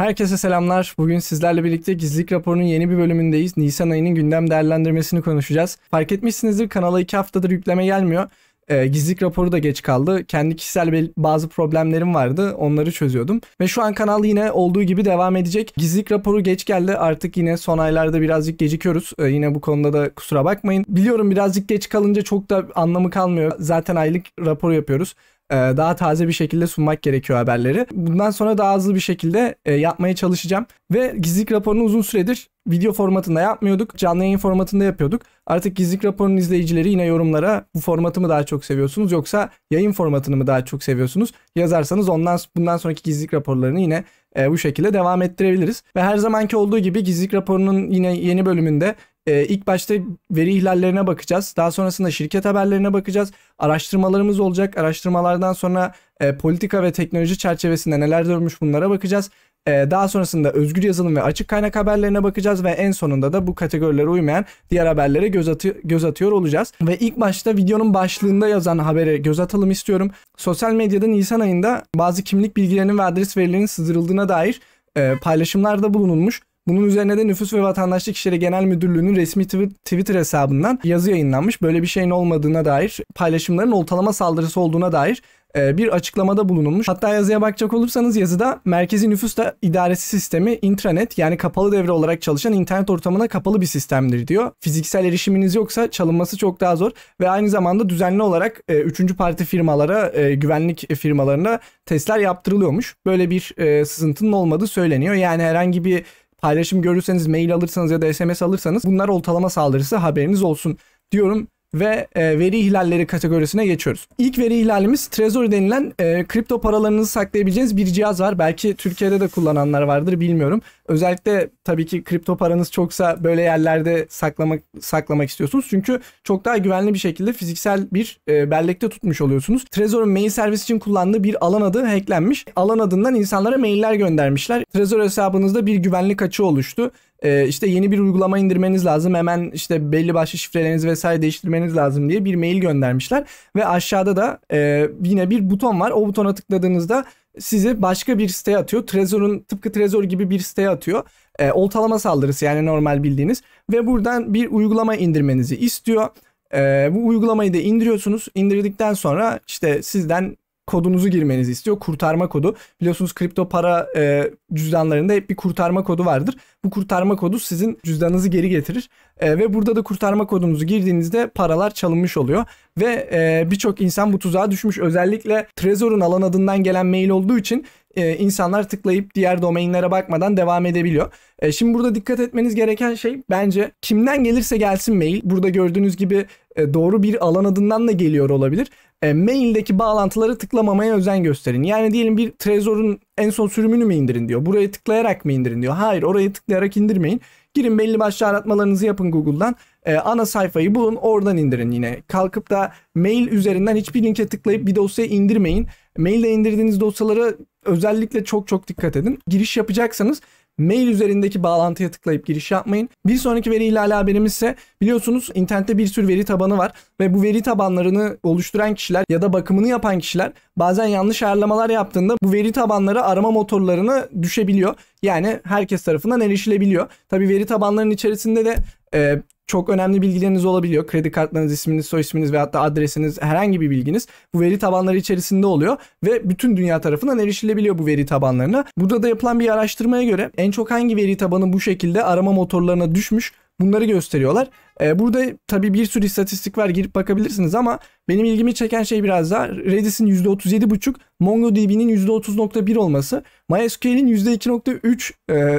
Herkese selamlar. Bugün sizlerle birlikte Gizlilik Raporu'nun yeni bir bölümündeyiz. Nisan ayının gündem değerlendirmesini konuşacağız. Fark etmişsinizdir kanala 2 haftadır yükleme gelmiyor. E, gizlilik raporu da geç kaldı. Kendi kişisel bazı problemlerim vardı. Onları çözüyordum. Ve şu an kanal yine olduğu gibi devam edecek. Gizlilik raporu geç geldi. Artık yine son aylarda birazcık gecikiyoruz. E, yine bu konuda da kusura bakmayın. Biliyorum birazcık geç kalınca çok da anlamı kalmıyor. Zaten aylık raporu yapıyoruz. E, daha taze bir şekilde sunmak gerekiyor haberleri. Bundan sonra daha hızlı bir şekilde e, yapmaya çalışacağım. Ve gizlilik raporunu uzun süredir video formatında yapmıyorduk. Canlı yayın formatında yapıyorduk. Artık gizlilik raporunun izleyicileri yine yorumlara bu formatı mı daha çok seviyorsunuz yoksa yayın formatını mı daha çok seviyorsunuz yazarsanız ondan bundan sonraki gizlilik raporlarını yine e, bu şekilde devam ettirebiliriz. Ve her zamanki olduğu gibi gizlilik raporunun yine yeni bölümünde e, ilk başta veri ihlallerine bakacağız. Daha sonrasında şirket haberlerine bakacağız. Araştırmalarımız olacak. Araştırmalardan sonra e, politika ve teknoloji çerçevesinde neler dönmüş bunlara bakacağız. E, daha sonrasında özgür yazılım ve açık kaynak haberlerine bakacağız ve en sonunda da bu kategorilere uymayan diğer haberlere göz, atı göz atıyor olacağız. Ve ilk başta videonun başlığında yazan habere göz atalım istiyorum. Sosyal medyada Nisan ayında bazı kimlik bilgilerinin ve adres verilerinin sızdırıldığına dair e, paylaşımlarda bulunulmuş. Bunun üzerine de Nüfus ve Vatandaşlık İşleri Genel Müdürlüğü'nün resmi Twitter hesabından yazı yayınlanmış. Böyle bir şeyin olmadığına dair paylaşımların oltalama saldırısı olduğuna dair e, bir açıklamada bulunulmuş. Hatta yazıya bakacak olursanız yazıda merkezi nüfusta idaresi sistemi intranet yani kapalı devre olarak çalışan internet ortamına kapalı bir sistemdir diyor. Fiziksel erişiminiz yoksa çalınması çok daha zor ve aynı zamanda düzenli olarak 3. E, parti firmalara, e, güvenlik firmalarına testler yaptırılıyormuş. Böyle bir e, sızıntının olmadığı söyleniyor. Yani herhangi bir paylaşım görürseniz, mail alırsanız ya da SMS alırsanız bunlar oltalama saldırısı haberiniz olsun diyorum ve e, veri ihlalleri kategorisine geçiyoruz. İlk veri ihlalimiz Trezor denilen e, kripto paralarınızı saklayabileceğiniz bir cihaz var. Belki Türkiye'de de kullananlar vardır bilmiyorum. Özellikle tabii ki kripto paranız çoksa böyle yerlerde saklamak saklamak istiyorsunuz. Çünkü çok daha güvenli bir şekilde fiziksel bir e, bellekte tutmuş oluyorsunuz. Trezor'un mail servis için kullandığı bir alan adı hacklenmiş. Alan adından insanlara mailler göndermişler. Trezor hesabınızda bir güvenlik açığı oluştu e, işte yeni bir uygulama indirmeniz lazım. Hemen işte belli başlı şifrelerinizi vesaire değiştirmeniz lazım diye bir mail göndermişler. Ve aşağıda da e, yine bir buton var. O butona tıkladığınızda sizi başka bir siteye atıyor. Trezor'un tıpkı Trezor gibi bir siteye atıyor. E, oltalama saldırısı yani normal bildiğiniz. Ve buradan bir uygulama indirmenizi istiyor. E, bu uygulamayı da indiriyorsunuz. indirdikten sonra işte sizden kodunuzu girmenizi istiyor. Kurtarma kodu. Biliyorsunuz kripto para e, cüzdanlarında hep bir kurtarma kodu vardır. Bu kurtarma kodu sizin cüzdanınızı geri getirir. E, ve burada da kurtarma kodunuzu girdiğinizde paralar çalınmış oluyor. Ve e, birçok insan bu tuzağa düşmüş. Özellikle Trezor'un alan adından gelen mail olduğu için e, insanlar tıklayıp diğer domainlere bakmadan devam edebiliyor. E, şimdi burada dikkat etmeniz gereken şey bence kimden gelirse gelsin mail. Burada gördüğünüz gibi e, doğru bir alan adından da geliyor olabilir. E, maildeki bağlantıları tıklamamaya özen gösterin. Yani diyelim bir Trezor'un en son sürümünü mü indirin diyor. Buraya tıklayarak mı indirin diyor. Hayır orayı tıklayarak indirmeyin. Girin belli başlı aratmalarınızı yapın Google'dan. E, ana sayfayı bulun oradan indirin yine. Kalkıp da mail üzerinden hiçbir linke tıklayıp bir dosyayı indirmeyin. Mailde indirdiğiniz dosyalara özellikle çok çok dikkat edin. Giriş yapacaksanız mail üzerindeki bağlantıya tıklayıp giriş yapmayın. Bir sonraki veri ihlali haberimiz ise biliyorsunuz internette bir sürü veri tabanı var ve bu veri tabanlarını oluşturan kişiler ya da bakımını yapan kişiler bazen yanlış ayarlamalar yaptığında bu veri tabanları arama motorlarına düşebiliyor. Yani herkes tarafından erişilebiliyor. Tabi veri tabanlarının içerisinde de e, çok önemli bilgileriniz olabiliyor. Kredi kartlarınız, isminiz, soy isminiz ve hatta adresiniz, herhangi bir bilginiz bu veri tabanları içerisinde oluyor ve bütün dünya tarafından erişilebiliyor bu veri tabanlarına. Burada da yapılan bir araştırmaya göre en çok hangi veri tabanı bu şekilde arama motorlarına düşmüş bunları gösteriyorlar. E, burada tabii bir sürü istatistik var girip bakabilirsiniz ama benim ilgimi çeken şey biraz daha Redis'in %37.5, MongoDB'nin %30.1 olması, MySQL'in %2.3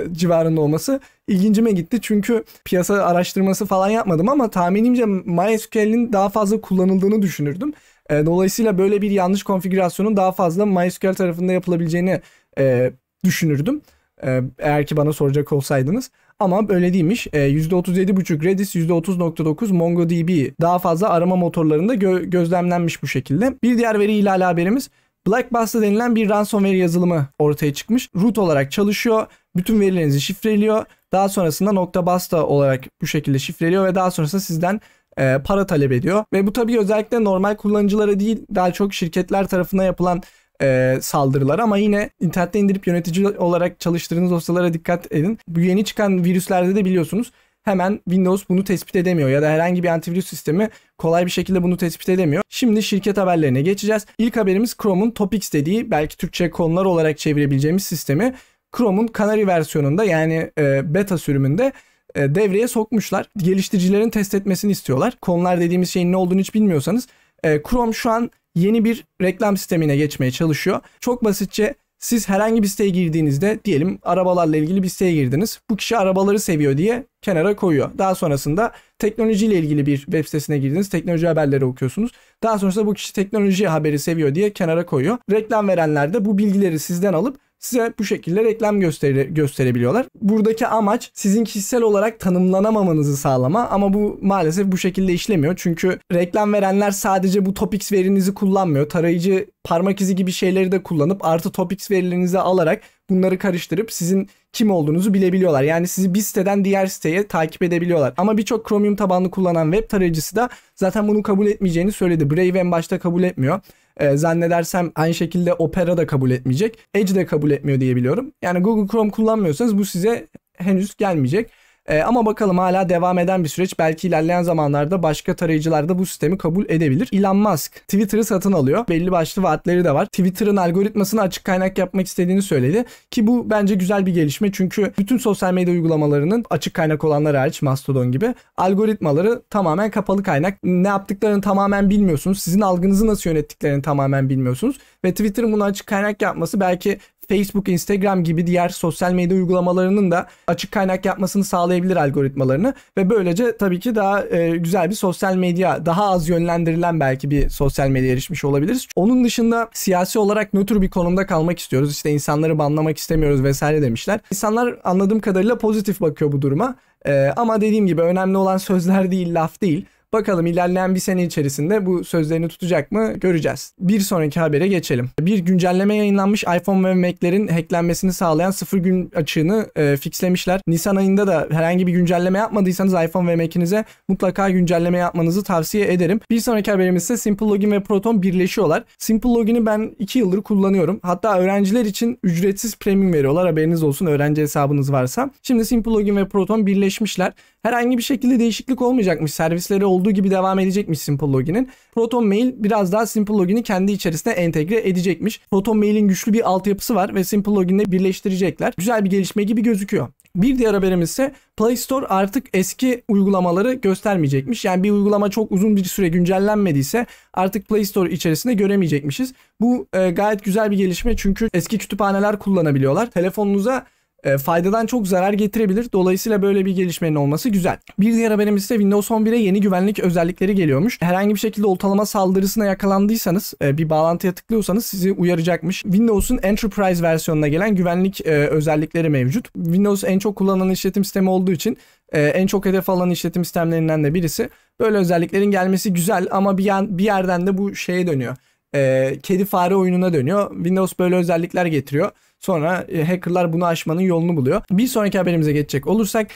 e, civarında olması ilgincime gitti. Çünkü piyasa araştırması falan yapmadım ama tahminimce MySQL'in daha fazla kullanıldığını düşünürdüm. E, dolayısıyla böyle bir yanlış konfigürasyonun daha fazla MySQL tarafında yapılabileceğini e, düşünürdüm. Ee, eğer ki bana soracak olsaydınız. Ama öyle değilmiş. E, ee, %37.5 Redis, %30.9 MongoDB daha fazla arama motorlarında gö- gözlemlenmiş bu şekilde. Bir diğer veri ihlali haberimiz Blackbuster denilen bir ransomware yazılımı ortaya çıkmış. Root olarak çalışıyor. Bütün verilerinizi şifreliyor. Daha sonrasında nokta .basta olarak bu şekilde şifreliyor ve daha sonrasında sizden e, para talep ediyor. Ve bu tabii özellikle normal kullanıcılara değil daha çok şirketler tarafından yapılan e, saldırılar ama yine internette indirip yönetici olarak çalıştırdığınız dosyalara dikkat edin. Bu yeni çıkan virüslerde de biliyorsunuz hemen Windows bunu tespit edemiyor ya da herhangi bir antivirüs sistemi kolay bir şekilde bunu tespit edemiyor. Şimdi şirket haberlerine geçeceğiz. İlk haberimiz Chrome'un Topix dediği belki Türkçe konular olarak çevirebileceğimiz sistemi Chrome'un Canary versiyonunda yani e, beta sürümünde e, devreye sokmuşlar. Geliştiricilerin test etmesini istiyorlar. Konular dediğimiz şeyin ne olduğunu hiç bilmiyorsanız e, Chrome şu an yeni bir reklam sistemine geçmeye çalışıyor. Çok basitçe siz herhangi bir siteye girdiğinizde diyelim arabalarla ilgili bir siteye girdiniz. Bu kişi arabaları seviyor diye kenara koyuyor. Daha sonrasında teknolojiyle ilgili bir web sitesine girdiniz. Teknoloji haberleri okuyorsunuz. Daha sonrasında bu kişi teknoloji haberi seviyor diye kenara koyuyor. Reklam verenler de bu bilgileri sizden alıp size bu şekilde reklam gösteri gösterebiliyorlar. Buradaki amaç sizin kişisel olarak tanımlanamamanızı sağlama ama bu maalesef bu şekilde işlemiyor. Çünkü reklam verenler sadece bu topics verinizi kullanmıyor. Tarayıcı parmak izi gibi şeyleri de kullanıp artı topics verilerinizi alarak bunları karıştırıp sizin kim olduğunuzu bilebiliyorlar. Yani sizi bir siteden diğer siteye takip edebiliyorlar. Ama birçok Chromium tabanlı kullanan web tarayıcısı da zaten bunu kabul etmeyeceğini söyledi. Brave en başta kabul etmiyor. E, zannedersem aynı şekilde Opera da kabul etmeyecek. Edge de kabul etmiyor diye biliyorum. Yani Google Chrome kullanmıyorsanız bu size henüz gelmeyecek. E, ama bakalım hala devam eden bir süreç. Belki ilerleyen zamanlarda başka tarayıcılar da bu sistemi kabul edebilir. Elon Musk Twitter'ı satın alıyor. Belli başlı vaatleri de var. Twitter'ın algoritmasını açık kaynak yapmak istediğini söyledi. Ki bu bence güzel bir gelişme. Çünkü bütün sosyal medya uygulamalarının açık kaynak olanları hariç Mastodon gibi algoritmaları tamamen kapalı kaynak. Ne yaptıklarını tamamen bilmiyorsunuz. Sizin algınızı nasıl yönettiklerini tamamen bilmiyorsunuz. Ve Twitter'ın bunu açık kaynak yapması belki Facebook, Instagram gibi diğer sosyal medya uygulamalarının da açık kaynak yapmasını sağlayabilir algoritmalarını ve böylece tabii ki daha e, güzel bir sosyal medya, daha az yönlendirilen belki bir sosyal medya erişmiş olabiliriz. Onun dışında siyasi olarak nötr bir konumda kalmak istiyoruz. İşte insanları banlamak istemiyoruz vesaire demişler. İnsanlar anladığım kadarıyla pozitif bakıyor bu duruma. E, ama dediğim gibi önemli olan sözler değil, laf değil. Bakalım ilerleyen bir sene içerisinde bu sözlerini tutacak mı göreceğiz. Bir sonraki habere geçelim. Bir güncelleme yayınlanmış iPhone ve Mac'lerin hacklenmesini sağlayan sıfır gün açığını e, fixlemişler. Nisan ayında da herhangi bir güncelleme yapmadıysanız iPhone ve Mac'inize mutlaka güncelleme yapmanızı tavsiye ederim. Bir sonraki haberimiz ise Simple Login ve Proton birleşiyorlar. Simple Login'i ben 2 yıldır kullanıyorum. Hatta öğrenciler için ücretsiz premium veriyorlar. Haberiniz olsun öğrenci hesabınız varsa. Şimdi Simple Login ve Proton birleşmişler. Herhangi bir şekilde değişiklik olmayacakmış. Servisleri olduğu olduğu gibi devam edecekmiş Simple Login'in. Proton Mail biraz daha Simple Login'i kendi içerisine entegre edecekmiş. Proton Mail'in güçlü bir altyapısı var ve Simple Login'le birleştirecekler. Güzel bir gelişme gibi gözüküyor. Bir diğer haberimiz ise Play Store artık eski uygulamaları göstermeyecekmiş. Yani bir uygulama çok uzun bir süre güncellenmediyse artık Play Store içerisinde göremeyecekmişiz. Bu e, gayet güzel bir gelişme çünkü eski kütüphaneler kullanabiliyorlar. Telefonunuza e, faydadan çok zarar getirebilir. Dolayısıyla böyle bir gelişmenin olması güzel. Bir diğer haberimiz ise Windows 11'e yeni güvenlik özellikleri geliyormuş. Herhangi bir şekilde oltalama saldırısına yakalandıysanız e, bir bağlantıya tıklıyorsanız sizi uyaracakmış. Windows'un Enterprise versiyonuna gelen güvenlik e, özellikleri mevcut. Windows en çok kullanılan işletim sistemi olduğu için e, en çok hedef alan işletim sistemlerinden de birisi. Böyle özelliklerin gelmesi güzel ama bir, yan, bir yerden de bu şeye dönüyor. E, kedi fare oyununa dönüyor. Windows böyle özellikler getiriyor Sonra e, hackerlar bunu aşmanın yolunu buluyor. Bir sonraki haberimize geçecek olursak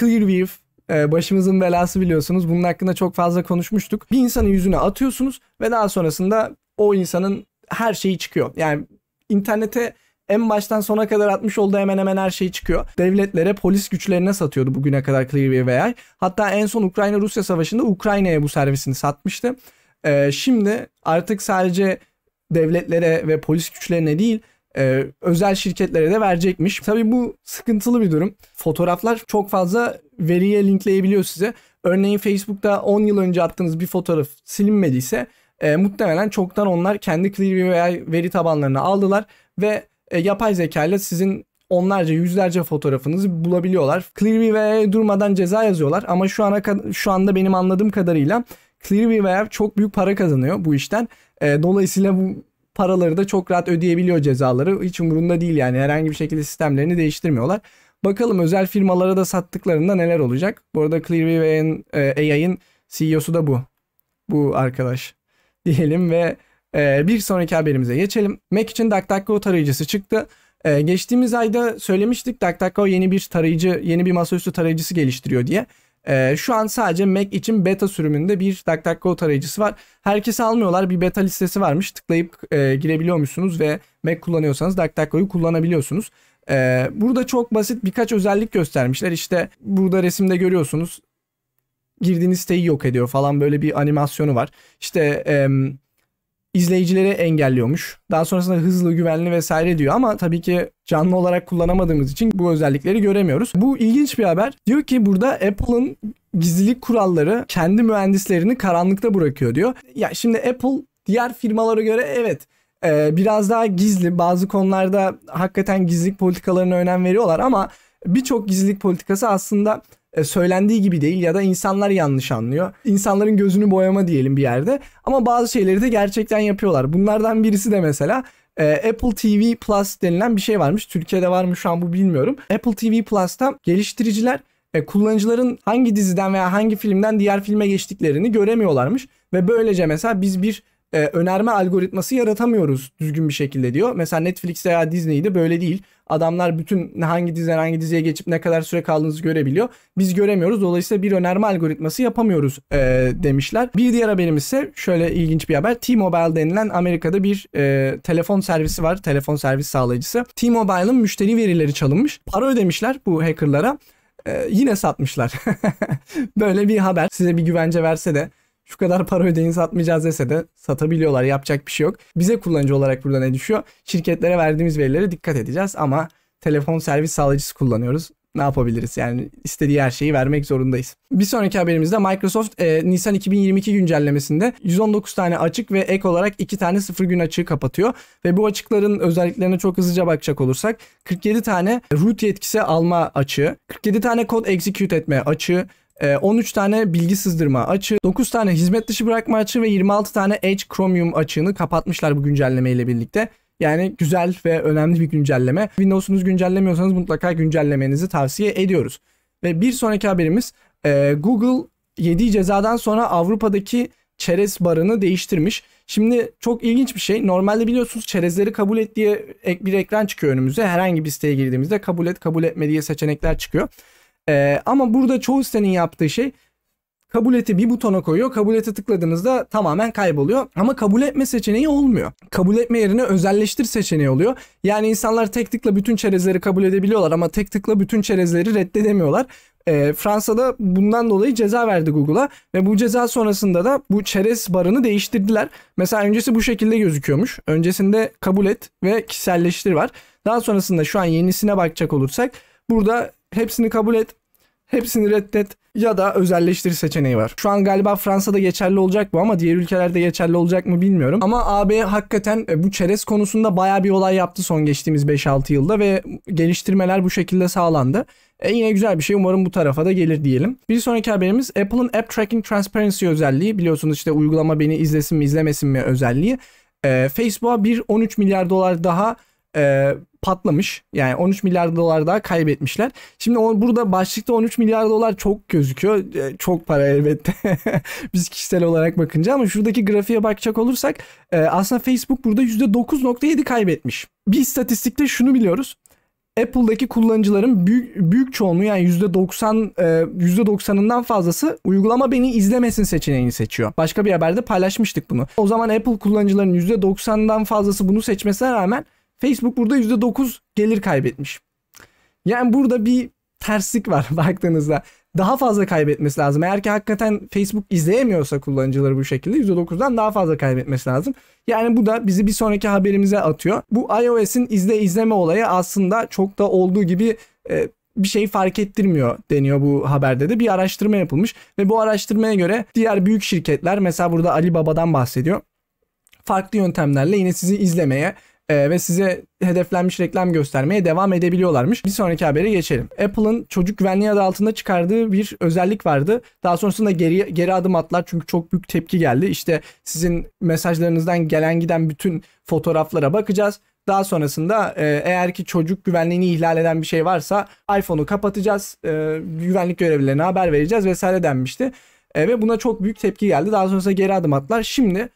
Clearview e, başımızın belası biliyorsunuz. Bunun hakkında çok fazla konuşmuştuk. Bir insanın yüzüne atıyorsunuz ve daha sonrasında o insanın her şeyi çıkıyor. Yani internete en baştan sona kadar atmış olduğu hemen hemen her şey çıkıyor. Devletlere, polis güçlerine satıyordu bugüne kadar Clearview veya Hatta en son Ukrayna-Rusya savaşında Ukrayna'ya bu servisini satmıştı. E, şimdi artık sadece devletlere ve polis güçlerine değil e, özel şirketlere de verecekmiş. Tabii bu sıkıntılı bir durum. Fotoğraflar çok fazla veriye linkleyebiliyor size. Örneğin Facebook'ta 10 yıl önce attığınız bir fotoğraf silinmediyse e, muhtemelen çoktan onlar kendi Clearview veya veri tabanlarını aldılar ve e, yapay zeka ile sizin onlarca yüzlerce fotoğrafınızı bulabiliyorlar. Clearview'e durmadan ceza yazıyorlar ama şu ana şu anda benim anladığım kadarıyla Clearview çok büyük para kazanıyor bu işten. E, dolayısıyla bu paraları da çok rahat ödeyebiliyor cezaları. Hiç umurunda değil yani herhangi bir şekilde sistemlerini değiştirmiyorlar. Bakalım özel firmalara da sattıklarında neler olacak. Bu arada Clearway'in e, AI'ın CEO'su da bu. Bu arkadaş diyelim ve e, bir sonraki haberimize geçelim. Mac için DuckDuckGo tarayıcısı çıktı. Ee, geçtiğimiz ayda söylemiştik DuckDuckGo yeni bir tarayıcı, yeni bir masaüstü tarayıcısı geliştiriyor diye. Ee, şu an sadece Mac için beta sürümünde bir DuckDuckGo tarayıcısı var. Herkes almıyorlar. Bir beta listesi varmış. Tıklayıp e, musunuz ve Mac kullanıyorsanız DuckDuckGo'yu kullanabiliyorsunuz. Ee, burada çok basit birkaç özellik göstermişler. İşte burada resimde görüyorsunuz girdiğiniz siteyi yok ediyor falan böyle bir animasyonu var. İşte... E, izleyicileri engelliyormuş. Daha sonrasında hızlı, güvenli vesaire diyor ama tabii ki canlı olarak kullanamadığımız için bu özellikleri göremiyoruz. Bu ilginç bir haber. Diyor ki burada Apple'ın gizlilik kuralları kendi mühendislerini karanlıkta bırakıyor diyor. Ya şimdi Apple diğer firmalara göre evet e, biraz daha gizli bazı konularda hakikaten gizlilik politikalarına önem veriyorlar ama birçok gizlilik politikası aslında e, söylendiği gibi değil ya da insanlar yanlış anlıyor. İnsanların gözünü boyama diyelim bir yerde ama bazı şeyleri de gerçekten yapıyorlar. Bunlardan birisi de mesela e, Apple TV Plus denilen bir şey varmış. Türkiye'de var mı şu an bu bilmiyorum. Apple TV Plus'ta geliştiriciler e, kullanıcıların hangi diziden veya hangi filmden diğer filme geçtiklerini göremiyorlarmış ve böylece mesela biz bir önerme algoritması yaratamıyoruz düzgün bir şekilde diyor. Mesela Netflix veya Disney'de böyle değil. Adamlar bütün hangi diziden hangi diziye geçip ne kadar süre kaldığınızı görebiliyor. Biz göremiyoruz. Dolayısıyla bir önerme algoritması yapamıyoruz e, demişler. Bir diğer haberimiz ise şöyle ilginç bir haber. T-Mobile denilen Amerika'da bir e, telefon servisi var. Telefon servis sağlayıcısı. T-Mobile'ın müşteri verileri çalınmış. Para ödemişler bu hackerlara. E, yine satmışlar. Böyle bir haber. Size bir güvence verse de şu kadar para ödeyin satmayacağız dese de satabiliyorlar. Yapacak bir şey yok. Bize kullanıcı olarak burada ne düşüyor? Şirketlere verdiğimiz verilere dikkat edeceğiz ama telefon servis sağlayıcısı kullanıyoruz ne yapabiliriz? Yani istediği her şeyi vermek zorundayız. Bir sonraki haberimizde Microsoft e, Nisan 2022 güncellemesinde 119 tane açık ve ek olarak 2 tane sıfır gün açığı kapatıyor. Ve bu açıkların özelliklerine çok hızlıca bakacak olursak 47 tane root yetkisi alma açığı, 47 tane kod execute etme açığı, 13 ee, tane bilgi sızdırma açığı, 9 tane hizmet dışı bırakma açığı ve 26 tane Edge Chromium açığını kapatmışlar bu güncelleme ile birlikte. Yani güzel ve önemli bir güncelleme. Windows'unuz güncellemiyorsanız mutlaka güncellemenizi tavsiye ediyoruz. Ve bir sonraki haberimiz e, Google 7 cezadan sonra Avrupa'daki çerez barını değiştirmiş. Şimdi çok ilginç bir şey. Normalde biliyorsunuz çerezleri kabul et diye bir ekran çıkıyor önümüze. Herhangi bir siteye girdiğimizde kabul et, kabul etme diye seçenekler çıkıyor. E, ama burada çoğu sitenin yaptığı şey kabul eti bir butona koyuyor. Kabul eti tıkladığınızda tamamen kayboluyor. Ama kabul etme seçeneği olmuyor. Kabul etme yerine özelleştir seçeneği oluyor. Yani insanlar tek tıkla bütün çerezleri kabul edebiliyorlar ama tek tıkla bütün çerezleri reddedemiyorlar. E, Fransa'da bundan dolayı ceza verdi Google'a ve bu ceza sonrasında da bu çerez barını değiştirdiler. Mesela öncesi bu şekilde gözüküyormuş. Öncesinde kabul et ve kişiselleştir var. Daha sonrasında şu an yenisine bakacak olursak burada hepsini kabul et, hepsini reddet ya da özelleştir seçeneği var. Şu an galiba Fransa'da geçerli olacak bu ama diğer ülkelerde geçerli olacak mı bilmiyorum. Ama AB hakikaten e, bu çerez konusunda baya bir olay yaptı son geçtiğimiz 5-6 yılda ve geliştirmeler bu şekilde sağlandı. E yine güzel bir şey umarım bu tarafa da gelir diyelim. Bir sonraki haberimiz Apple'ın App Tracking Transparency özelliği. Biliyorsunuz işte uygulama beni izlesin mi izlemesin mi özelliği. E, Facebook'a bir 13 milyar dolar daha e, patlamış. Yani 13 milyar dolar daha kaybetmişler. Şimdi on, burada başlıkta 13 milyar dolar çok gözüküyor. E, çok para elbette. Biz kişisel olarak bakınca ama şuradaki grafiğe bakacak olursak e, aslında Facebook burada %9.7 kaybetmiş. Bir istatistikte şunu biliyoruz. Apple'daki kullanıcıların büyük, büyük çoğunluğu yani %90 %90'ından e, fazlası uygulama beni izlemesin seçeneğini seçiyor. Başka bir haberde paylaşmıştık bunu. O zaman Apple kullanıcıların %90'dan fazlası bunu seçmesine rağmen Facebook burada %9 gelir kaybetmiş. Yani burada bir terslik var baktığınızda. Daha fazla kaybetmesi lazım. Eğer ki hakikaten Facebook izleyemiyorsa kullanıcıları bu şekilde %9'dan daha fazla kaybetmesi lazım. Yani bu da bizi bir sonraki haberimize atıyor. Bu iOS'in izle izleme olayı aslında çok da olduğu gibi e, bir şey fark ettirmiyor deniyor bu haberde de. Bir araştırma yapılmış ve bu araştırmaya göre diğer büyük şirketler mesela burada Alibaba'dan bahsediyor. Farklı yöntemlerle yine sizi izlemeye e, ve size hedeflenmiş reklam göstermeye devam edebiliyorlarmış. Bir sonraki habere geçelim. Apple'ın çocuk güvenliği adı altında çıkardığı bir özellik vardı. Daha sonrasında geri, geri adım atlar çünkü çok büyük tepki geldi. İşte sizin mesajlarınızdan gelen giden bütün fotoğraflara bakacağız. Daha sonrasında e, eğer ki çocuk güvenliğini ihlal eden bir şey varsa iPhone'u kapatacağız, e, güvenlik görevlilerine haber vereceğiz vesaire denmişti. E, ve buna çok büyük tepki geldi. Daha sonrasında geri adım attılar. Şimdi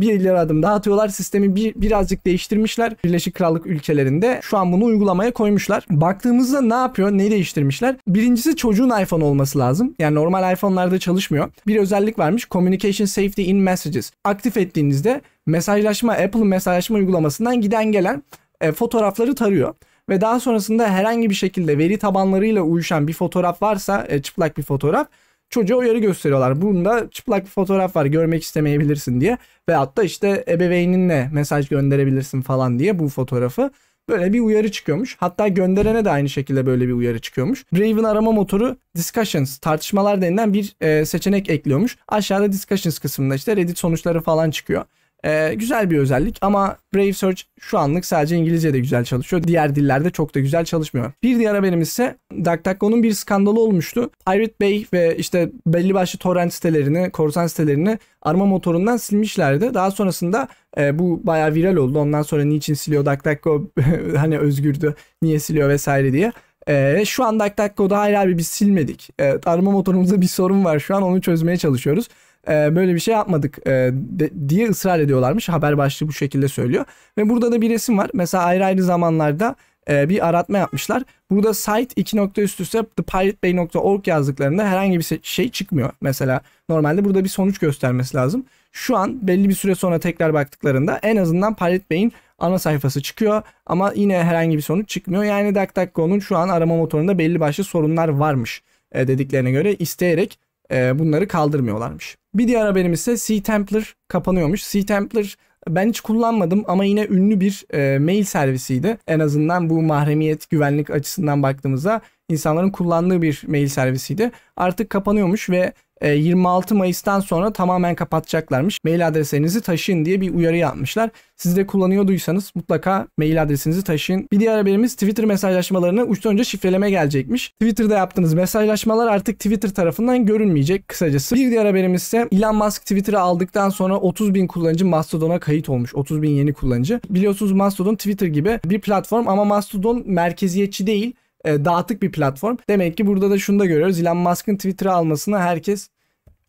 bir ileri adım daha atıyorlar. Sistemi bir, birazcık değiştirmişler. Birleşik Krallık ülkelerinde şu an bunu uygulamaya koymuşlar. Baktığımızda ne yapıyor? ne değiştirmişler? Birincisi çocuğun iPhone olması lazım. Yani normal iPhone'larda çalışmıyor. Bir özellik varmış. Communication Safety in Messages. Aktif ettiğinizde mesajlaşma, Apple mesajlaşma uygulamasından giden gelen e, fotoğrafları tarıyor ve daha sonrasında herhangi bir şekilde veri tabanlarıyla uyuşan bir fotoğraf varsa e, çıplak bir fotoğraf çocuğa uyarı gösteriyorlar. Bunda çıplak bir fotoğraf var görmek istemeyebilirsin diye. Ve hatta işte ebeveyninle mesaj gönderebilirsin falan diye bu fotoğrafı. Böyle bir uyarı çıkıyormuş. Hatta gönderene de aynı şekilde böyle bir uyarı çıkıyormuş. Brave'in arama motoru Discussions, tartışmalar denilen bir e, seçenek ekliyormuş. Aşağıda Discussions kısmında işte Reddit sonuçları falan çıkıyor. Ee, güzel bir özellik ama Brave Search şu anlık sadece İngilizce'de güzel çalışıyor. Diğer dillerde çok da güzel çalışmıyor. Bir diğer haberimiz ise DuckDuckGo'nun bir skandalı olmuştu. Pirate Bay ve işte belli başlı torrent sitelerini, korsan sitelerini arama motorundan silmişlerdi. Daha sonrasında e, bu bayağı viral oldu. Ondan sonra niçin siliyor DuckDuckGo hani özgürdü, niye siliyor vesaire diye. Ee, şu an DuckDuckGo'da hayır abi biz silmedik. Ee, arama motorumuzda bir sorun var şu an onu çözmeye çalışıyoruz e, böyle bir şey yapmadık e, de, diye ısrar ediyorlarmış. Haber başlığı bu şekilde söylüyor. Ve burada da bir resim var. Mesela ayrı ayrı zamanlarda e, bir aratma yapmışlar. Burada site 2 nokta üst üste thepiratebay.org yazdıklarında herhangi bir şey çıkmıyor. Mesela normalde burada bir sonuç göstermesi lazım. Şu an belli bir süre sonra tekrar baktıklarında en azından Pirate Bay'in ana sayfası çıkıyor ama yine herhangi bir sonuç çıkmıyor. Yani DuckDuckGo'nun şu an arama motorunda belli başlı sorunlar varmış e, dediklerine göre isteyerek e, bunları kaldırmıyorlarmış. Bir diğer haberim ise c Templar kapanıyormuş. c Templar ben hiç kullanmadım ama yine ünlü bir e, mail servisiydi. En azından bu mahremiyet güvenlik açısından baktığımızda insanların kullandığı bir mail servisiydi. Artık kapanıyormuş ve 26 ee, Mayıs'tan sonra tamamen kapatacaklarmış. Mail adresinizi taşıyın diye bir uyarı yapmışlar. Siz de kullanıyorduysanız mutlaka mail adresinizi taşıyın. Bir diğer haberimiz Twitter mesajlaşmalarını uçtan önce şifreleme gelecekmiş. Twitter'da yaptığınız mesajlaşmalar artık Twitter tarafından görünmeyecek kısacası. Bir diğer haberimiz ise Elon Musk Twitter'ı aldıktan sonra 30 bin kullanıcı Mastodon'a kayıt olmuş. 30 bin yeni kullanıcı. Biliyorsunuz Mastodon Twitter gibi bir platform ama Mastodon merkeziyetçi değil e, dağıtık bir platform. Demek ki burada da şunu da görüyoruz. Elon Musk'ın Twitter'ı almasına herkes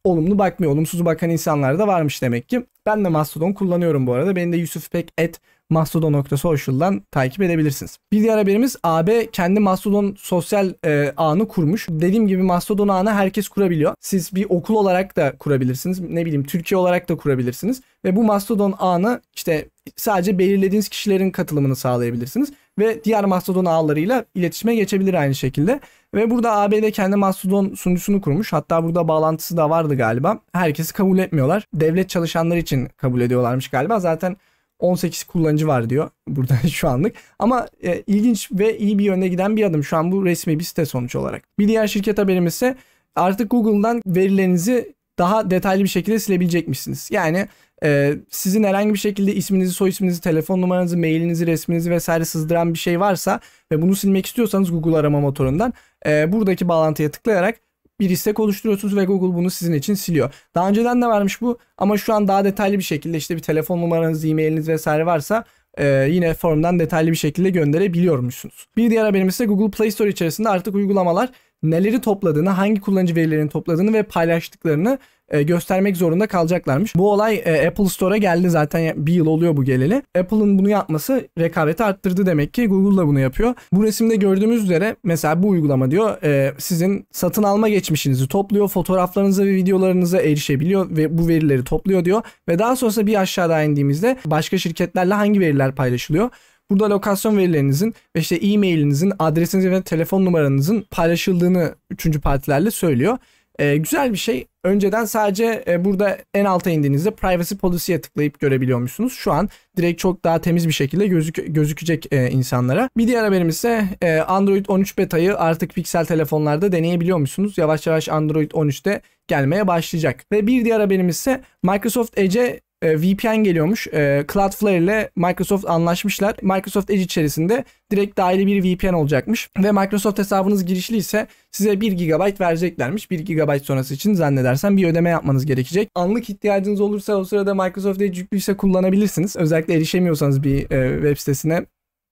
olumlu bakmıyor. Olumsuz bakan insanlar da varmış demek ki. Ben de Mastodon kullanıyorum bu arada. Beni de Yusuf Pek et mastodon.social'dan takip edebilirsiniz. Bir diğer haberimiz AB kendi Mastodon sosyal e, ağını kurmuş. Dediğim gibi Mastodon ağını herkes kurabiliyor. Siz bir okul olarak da kurabilirsiniz. Ne bileyim Türkiye olarak da kurabilirsiniz. Ve bu Mastodon ağını işte sadece belirlediğiniz kişilerin katılımını sağlayabilirsiniz ve diğer Mastodon ağlarıyla iletişime geçebilir aynı şekilde. Ve burada ABD kendi Mastodon sunucusunu kurmuş. Hatta burada bağlantısı da vardı galiba. Herkesi kabul etmiyorlar. Devlet çalışanları için kabul ediyorlarmış galiba. Zaten 18 kullanıcı var diyor burada şu anlık. Ama e, ilginç ve iyi bir yöne giden bir adım. Şu an bu resmi bir site sonuç olarak. Bir diğer şirket haberimiz ise artık Google'dan verilerinizi daha detaylı bir şekilde silebilecekmişsiniz. Yani ee, sizin herhangi bir şekilde isminizi, soy isminizi, telefon numaranızı, mailinizi, resminizi vesaire sızdıran bir şey varsa ve bunu silmek istiyorsanız Google arama motorundan e, buradaki bağlantıya tıklayarak bir istek oluşturuyorsunuz ve Google bunu sizin için siliyor. Daha önceden de varmış bu ama şu an daha detaylı bir şekilde işte bir telefon numaranız, e-mailiniz vesaire varsa e, yine formdan detaylı bir şekilde gönderebiliyormuşsunuz. Bir diğer haberimiz ise Google Play Store içerisinde artık uygulamalar neleri topladığını, hangi kullanıcı verilerini topladığını ve paylaştıklarını e, göstermek zorunda kalacaklarmış. Bu olay e, Apple Store'a geldi zaten bir yıl oluyor bu geleli. Apple'ın bunu yapması rekabeti arttırdı demek ki Google da bunu yapıyor. Bu resimde gördüğümüz üzere mesela bu uygulama diyor e, sizin satın alma geçmişinizi topluyor, fotoğraflarınıza ve videolarınıza erişebiliyor ve bu verileri topluyor diyor ve daha sonrasında bir aşağıda indiğimizde başka şirketlerle hangi veriler paylaşılıyor? Burada lokasyon verilerinizin ve işte e-mailinizin, adresiniz ve telefon numaranızın paylaşıldığını üçüncü partilerle söylüyor. Ee, güzel bir şey. Önceden sadece e, burada en alta indiğinizde privacy policy'ye tıklayıp görebiliyormuşsunuz. Şu an direkt çok daha temiz bir şekilde gözük gözükecek e, insanlara. Bir diğer haberimiz ise e, Android 13 beta'yı artık piksel telefonlarda deneyebiliyormuşsunuz. Yavaş yavaş Android 13'te gelmeye başlayacak. Ve bir diğer haberimiz ise Microsoft Edge'e e, VPN geliyormuş. E, Cloudflare ile Microsoft anlaşmışlar. Microsoft Edge içerisinde direkt dahili bir VPN olacakmış. Ve Microsoft hesabınız girişli ise size 1 GB vereceklermiş. 1 GB sonrası için zannedersem bir ödeme yapmanız gerekecek. Anlık ihtiyacınız olursa o sırada Microsoft Edge yüklüyse kullanabilirsiniz. Özellikle erişemiyorsanız bir e, web sitesine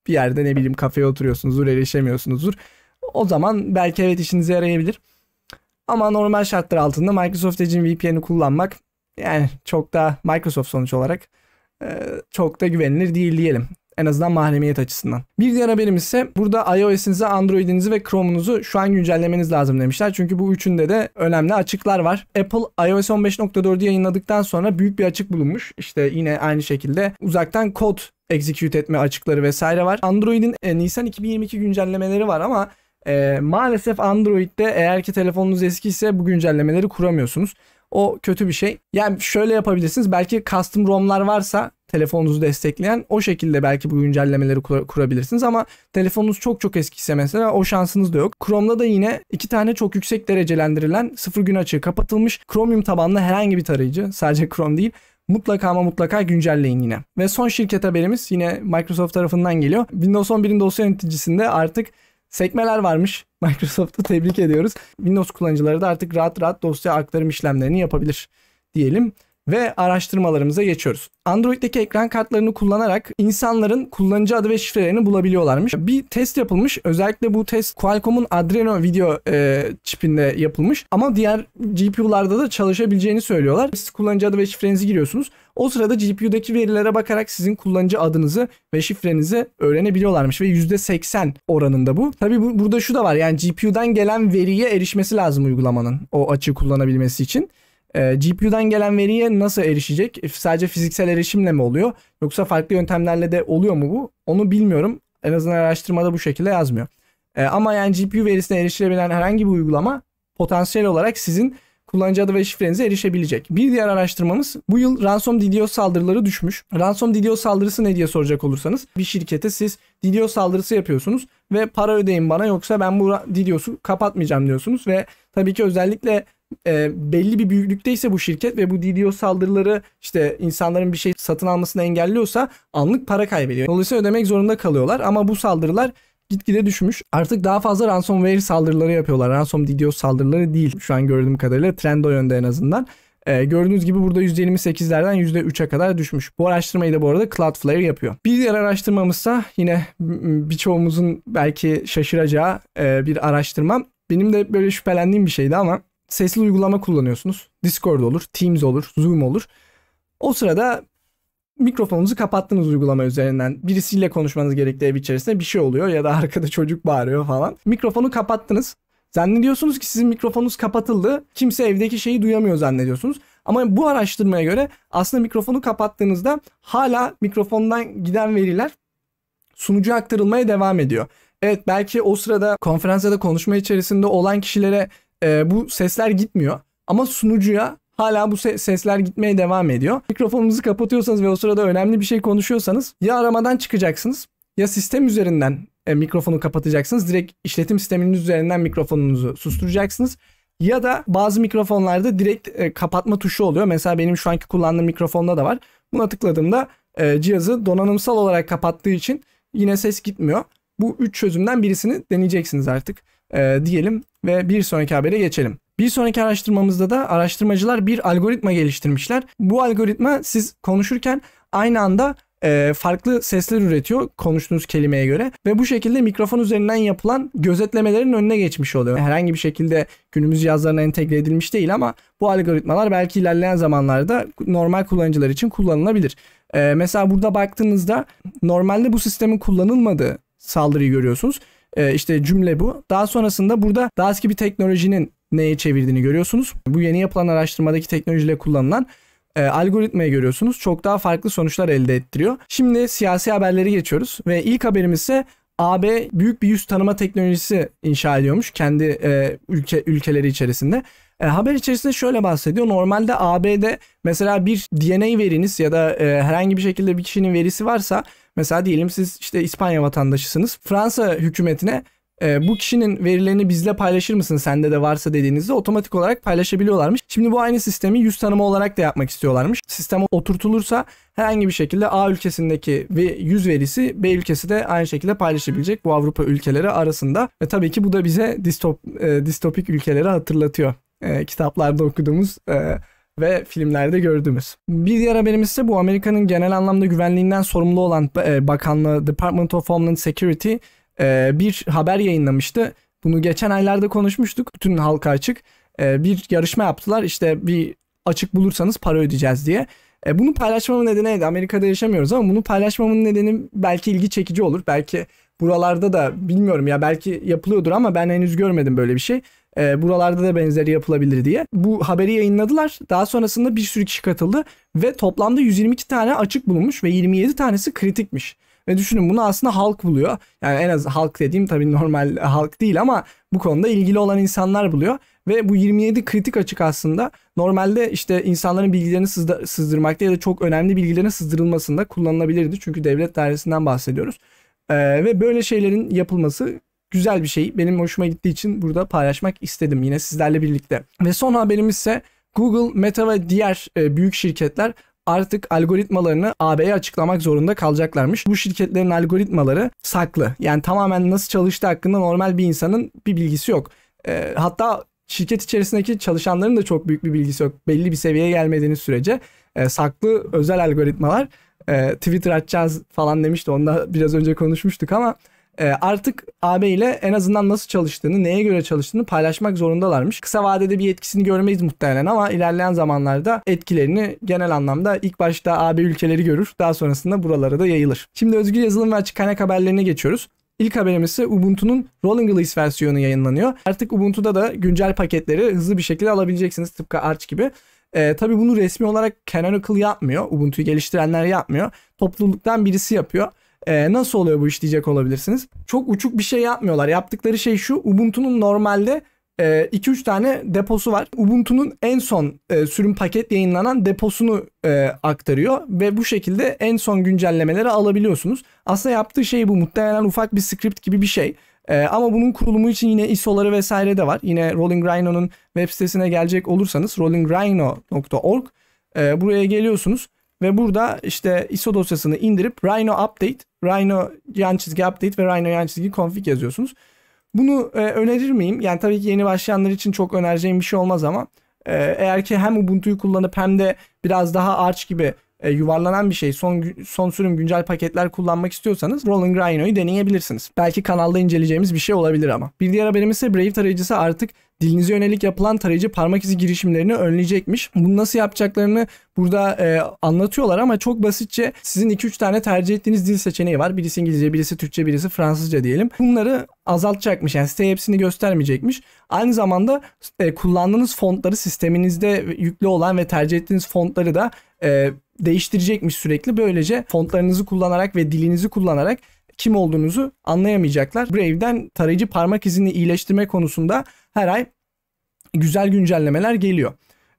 bir yerde ne bileyim kafeye oturuyorsunuzdur erişemiyorsunuzdur. O zaman belki evet işinize yarayabilir. Ama normal şartlar altında Microsoft Edge'in VPN'i kullanmak yani çok da Microsoft sonuç olarak e, çok da güvenilir değil diyelim. En azından mahremiyet açısından. Bir diğer haberimiz ise burada iOS'inizi, Android'inizi ve Chrome'unuzu şu an güncellemeniz lazım demişler. Çünkü bu üçünde de önemli açıklar var. Apple iOS 15.4'ü yayınladıktan sonra büyük bir açık bulunmuş. İşte yine aynı şekilde uzaktan kod execute etme açıkları vesaire var. Android'in e, Nisan 2022 güncellemeleri var ama e, maalesef Android'de eğer ki telefonunuz eski ise bu güncellemeleri kuramıyorsunuz. O kötü bir şey. Yani şöyle yapabilirsiniz. Belki custom ROM'lar varsa telefonunuzu destekleyen o şekilde belki bu güncellemeleri kur- kurabilirsiniz ama telefonunuz çok çok eskiyse mesela o şansınız da yok. Chrome'da da yine iki tane çok yüksek derecelendirilen sıfır gün açığı kapatılmış Chromium tabanlı herhangi bir tarayıcı sadece Chrome değil mutlaka ama mutlaka güncelleyin yine. Ve son şirket haberimiz yine Microsoft tarafından geliyor. Windows 11'in dosya yöneticisinde artık Sekmeler varmış. Microsoft'u tebrik ediyoruz. Windows kullanıcıları da artık rahat rahat dosya aktarım işlemlerini yapabilir diyelim ve araştırmalarımıza geçiyoruz. Android'deki ekran kartlarını kullanarak insanların kullanıcı adı ve şifrelerini bulabiliyorlarmış. Bir test yapılmış. Özellikle bu test Qualcomm'un Adreno video e, çipinde yapılmış. Ama diğer GPU'larda da çalışabileceğini söylüyorlar. Siz kullanıcı adı ve şifrenizi giriyorsunuz. O sırada GPU'daki verilere bakarak sizin kullanıcı adınızı ve şifrenizi öğrenebiliyorlarmış ve %80 oranında bu. Tabi bu, burada şu da var yani GPU'dan gelen veriye erişmesi lazım uygulamanın o açığı kullanabilmesi için. E, ee, GPU'dan gelen veriye nasıl erişecek? sadece fiziksel erişimle mi oluyor? Yoksa farklı yöntemlerle de oluyor mu bu? Onu bilmiyorum. En azından araştırmada bu şekilde yazmıyor. E, ama yani GPU verisine erişilebilen herhangi bir uygulama potansiyel olarak sizin kullanıcı adı ve şifrenize erişebilecek. Bir diğer araştırmamız bu yıl ransom DDoS saldırıları düşmüş. Ransom DDoS saldırısı ne diye soracak olursanız bir şirkete siz DDoS saldırısı yapıyorsunuz ve para ödeyin bana yoksa ben bu DDoS'u kapatmayacağım diyorsunuz ve tabii ki özellikle e, belli bir büyüklükteyse bu şirket ve bu DDoS saldırıları işte insanların bir şey satın almasını engelliyorsa anlık para kaybediyor. Dolayısıyla ödemek zorunda kalıyorlar ama bu saldırılar gitgide düşmüş. Artık daha fazla ransomware saldırıları yapıyorlar. Ransom DDoS saldırıları değil şu an gördüğüm kadarıyla trend o yönde en azından. Ee, gördüğünüz gibi burada %28'lerden %3'e kadar düşmüş. Bu araştırmayı da bu arada Cloudflare yapıyor. Bir diğer araştırmamızsa yine birçoğumuzun belki şaşıracağı e, bir araştırma. Benim de böyle şüphelendiğim bir şeydi ama sesli uygulama kullanıyorsunuz. Discord olur, Teams olur, Zoom olur. O sırada mikrofonunuzu kapattınız uygulama üzerinden. Birisiyle konuşmanız gerektiği ev içerisinde bir şey oluyor ya da arkada çocuk bağırıyor falan. Mikrofonu kapattınız. Zannediyorsunuz ki sizin mikrofonunuz kapatıldı. Kimse evdeki şeyi duyamıyor zannediyorsunuz. Ama bu araştırmaya göre aslında mikrofonu kapattığınızda hala mikrofondan giden veriler sunucuya aktarılmaya devam ediyor. Evet belki o sırada konferansta konuşma içerisinde olan kişilere e, bu sesler gitmiyor. Ama sunucuya hala bu se sesler gitmeye devam ediyor. Mikrofonunuzu kapatıyorsanız ve o sırada önemli bir şey konuşuyorsanız ya aramadan çıkacaksınız ya sistem üzerinden e, mikrofonu kapatacaksınız. Direkt işletim sisteminin üzerinden mikrofonunuzu susturacaksınız. Ya da bazı mikrofonlarda direkt e, kapatma tuşu oluyor. Mesela benim şu anki kullandığım mikrofonda da var. Buna tıkladığımda e, cihazı donanımsal olarak kapattığı için yine ses gitmiyor. Bu üç çözümden birisini deneyeceksiniz artık. E, diyelim ve bir sonraki habere geçelim. Bir sonraki araştırmamızda da araştırmacılar bir algoritma geliştirmişler. Bu algoritma siz konuşurken aynı anda e, farklı sesler üretiyor konuştuğunuz kelimeye göre ve bu şekilde mikrofon üzerinden yapılan gözetlemelerin önüne geçmiş oluyor. Herhangi bir şekilde günümüz yazlarına entegre edilmiş değil ama bu algoritmalar belki ilerleyen zamanlarda normal kullanıcılar için kullanılabilir. E, mesela burada baktığınızda normalde bu sistemin kullanılmadığı saldırıyı görüyorsunuz e, işte cümle bu. Daha sonrasında burada daha eski bir teknolojinin neye çevirdiğini görüyorsunuz. Bu yeni yapılan araştırmadaki teknolojiyle kullanılan e, algoritmayı görüyorsunuz. Çok daha farklı sonuçlar elde ettiriyor. Şimdi siyasi haberleri geçiyoruz ve ilk haberimiz ise AB büyük bir yüz tanıma teknolojisi inşa ediyormuş kendi e, ülke ülkeleri içerisinde. E, haber içerisinde şöyle bahsediyor. Normalde AB'de mesela bir DNA veriniz ya da e, herhangi bir şekilde bir kişinin verisi varsa mesela diyelim siz işte İspanya vatandaşısınız. Fransa hükümetine e, bu kişinin verilerini bizle paylaşır mısın sende de varsa dediğinizde otomatik olarak paylaşabiliyorlarmış. Şimdi bu aynı sistemi yüz tanıma olarak da yapmak istiyorlarmış. Sistem oturtulursa herhangi bir şekilde A ülkesindeki ve yüz verisi B ülkesi de aynı şekilde paylaşabilecek bu Avrupa ülkeleri arasında. Ve tabii ki bu da bize distop, e, distopik ülkeleri hatırlatıyor e, kitaplarda okuduğumuz e, ve filmlerde gördüğümüz. Bir diğer haberimiz ise bu Amerika'nın genel anlamda güvenliğinden sorumlu olan e, bakanlığı Department of Homeland Security e, bir haber yayınlamıştı. Bunu geçen aylarda konuşmuştuk. Bütün halka açık. E, bir yarışma yaptılar. İşte bir açık bulursanız para ödeyeceğiz diye. E, bunu paylaşmamın nedeni neydi? Amerika'da yaşamıyoruz ama bunu paylaşmamın nedeni belki ilgi çekici olur. Belki buralarda da bilmiyorum ya belki yapılıyordur ama ben henüz görmedim böyle bir şey. E, buralarda da benzeri yapılabilir diye. Bu haberi yayınladılar. Daha sonrasında bir sürü kişi katıldı ve toplamda 122 tane açık bulunmuş ve 27 tanesi kritikmiş. Ve düşünün bunu aslında halk buluyor. Yani en az halk dediğim tabii normal halk değil ama bu konuda ilgili olan insanlar buluyor. Ve bu 27 kritik açık aslında normalde işte insanların bilgilerini sızda, sızdırmakta ya da çok önemli bilgilerin sızdırılmasında kullanılabilirdi. Çünkü devlet dairesinden bahsediyoruz. Ee, ve böyle şeylerin yapılması güzel bir şey. Benim hoşuma gittiği için burada paylaşmak istedim yine sizlerle birlikte. Ve son haberimiz ise Google, Meta ve diğer e, büyük şirketler artık algoritmalarını AB'ye açıklamak zorunda kalacaklarmış. Bu şirketlerin algoritmaları saklı. Yani tamamen nasıl çalıştığı hakkında normal bir insanın bir bilgisi yok. E, hatta şirket içerisindeki çalışanların da çok büyük bir bilgisi yok. Belli bir seviyeye gelmediğiniz sürece e, saklı özel algoritmalar e, Twitter açacağız falan demişti. Onda biraz önce konuşmuştuk ama ee, artık AB ile en azından nasıl çalıştığını, neye göre çalıştığını paylaşmak zorundalarmış. Kısa vadede bir etkisini görmeyiz muhtemelen ama ilerleyen zamanlarda etkilerini genel anlamda ilk başta AB ülkeleri görür. Daha sonrasında buralara da yayılır. Şimdi özgür yazılım ve açık kaynak haberlerine geçiyoruz. İlk haberimiz ise Ubuntu'nun rolling release versiyonu yayınlanıyor. Artık Ubuntu'da da güncel paketleri hızlı bir şekilde alabileceksiniz tıpkı Arch gibi. E, tabii bunu resmi olarak Canonical yapmıyor. Ubuntu'yu geliştirenler yapmıyor. Topluluktan birisi yapıyor. E, nasıl oluyor bu iş diyecek olabilirsiniz. Çok uçuk bir şey yapmıyorlar. Yaptıkları şey şu Ubuntu'nun normalde 2-3 e, tane deposu var. Ubuntu'nun en son e, sürüm paket yayınlanan deposunu e, aktarıyor ve bu şekilde en son güncellemeleri alabiliyorsunuz. Aslında yaptığı şey bu. Muhtemelen ufak bir script gibi bir şey. E, ama bunun kurulumu için yine ISO'ları vesaire de var. Yine Rolling Rhino'nun web sitesine gelecek olursanız rollingrhino.org e, buraya geliyorsunuz ve burada işte ISO dosyasını indirip Rhino Update Rhino yan çizgi update ve Rhino yan çizgi config yazıyorsunuz. Bunu e, önerir miyim? Yani tabii ki yeni başlayanlar için çok önereceğim bir şey olmaz ama e, eğer ki hem Ubuntu'yu kullanıp hem de biraz daha Arch gibi e, yuvarlanan bir şey son son sürüm güncel paketler kullanmak istiyorsanız Rolling Rhino'yu deneyebilirsiniz. Belki kanalda inceleyeceğimiz bir şey olabilir ama. Bir diğer haberimiz ise Brave tarayıcısı artık dilinize yönelik yapılan tarayıcı parmak izi girişimlerini önleyecekmiş. Bunu nasıl yapacaklarını burada e, anlatıyorlar ama çok basitçe sizin 2-3 tane tercih ettiğiniz dil seçeneği var. Birisi İngilizce, birisi Türkçe, birisi Fransızca diyelim. Bunları azaltacakmış yani site hepsini göstermeyecekmiş. Aynı zamanda e, kullandığınız fontları sisteminizde yüklü olan ve tercih ettiğiniz fontları da e, değiştirecekmiş sürekli. Böylece fontlarınızı kullanarak ve dilinizi kullanarak kim olduğunuzu anlayamayacaklar. Brave'den tarayıcı parmak izini iyileştirme konusunda her ay güzel güncellemeler geliyor.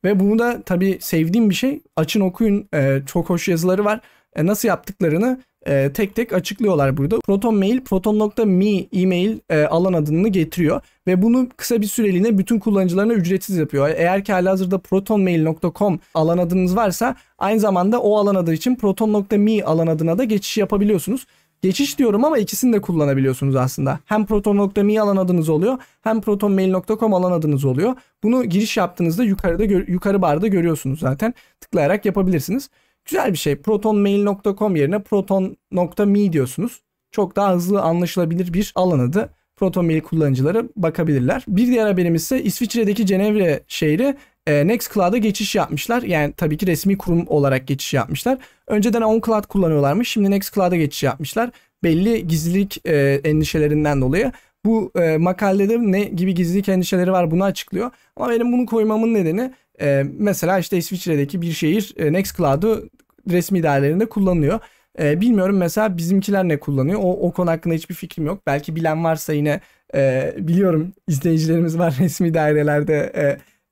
Ve bunu da tabii sevdiğim bir şey. Açın okuyun e, çok hoş yazıları var. E, nasıl yaptıklarını e, tek tek açıklıyorlar burada. Proton Mail, proton.me e-mail e, alan adını getiriyor ve bunu kısa bir süreliğine bütün kullanıcılarına ücretsiz yapıyor. Eğer ki halihazırda protonmail.com alan adınız varsa aynı zamanda o alan adı için proton.me alan adına da geçiş yapabiliyorsunuz. Geçiş diyorum ama ikisini de kullanabiliyorsunuz aslında. Hem proton.me alan adınız oluyor hem protonmail.com alan adınız oluyor. Bunu giriş yaptığınızda yukarıda yukarı barda görüyorsunuz zaten. Tıklayarak yapabilirsiniz. Güzel bir şey. protonmail.com yerine proton.me diyorsunuz. Çok daha hızlı anlaşılabilir bir alan adı. Proton Mail kullanıcıları bakabilirler. Bir diğer haberimiz ise İsviçre'deki Cenevre şehri e, Nextcloud'a geçiş yapmışlar. Yani tabii ki resmi kurum olarak geçiş yapmışlar. Önceden OnCloud kullanıyorlarmış. Şimdi Nextcloud'a geçiş yapmışlar. Belli gizlilik e, endişelerinden dolayı. Bu e, makalede ne gibi gizlilik endişeleri var bunu açıklıyor. Ama benim bunu koymamın nedeni e, mesela işte İsviçre'deki bir şehir e, Nextcloud'u resmi idarelerinde kullanıyor. E, bilmiyorum mesela bizimkiler ne kullanıyor. O, o konu hakkında hiçbir fikrim yok. Belki bilen varsa yine e, biliyorum izleyicilerimiz var resmi dairelerde e,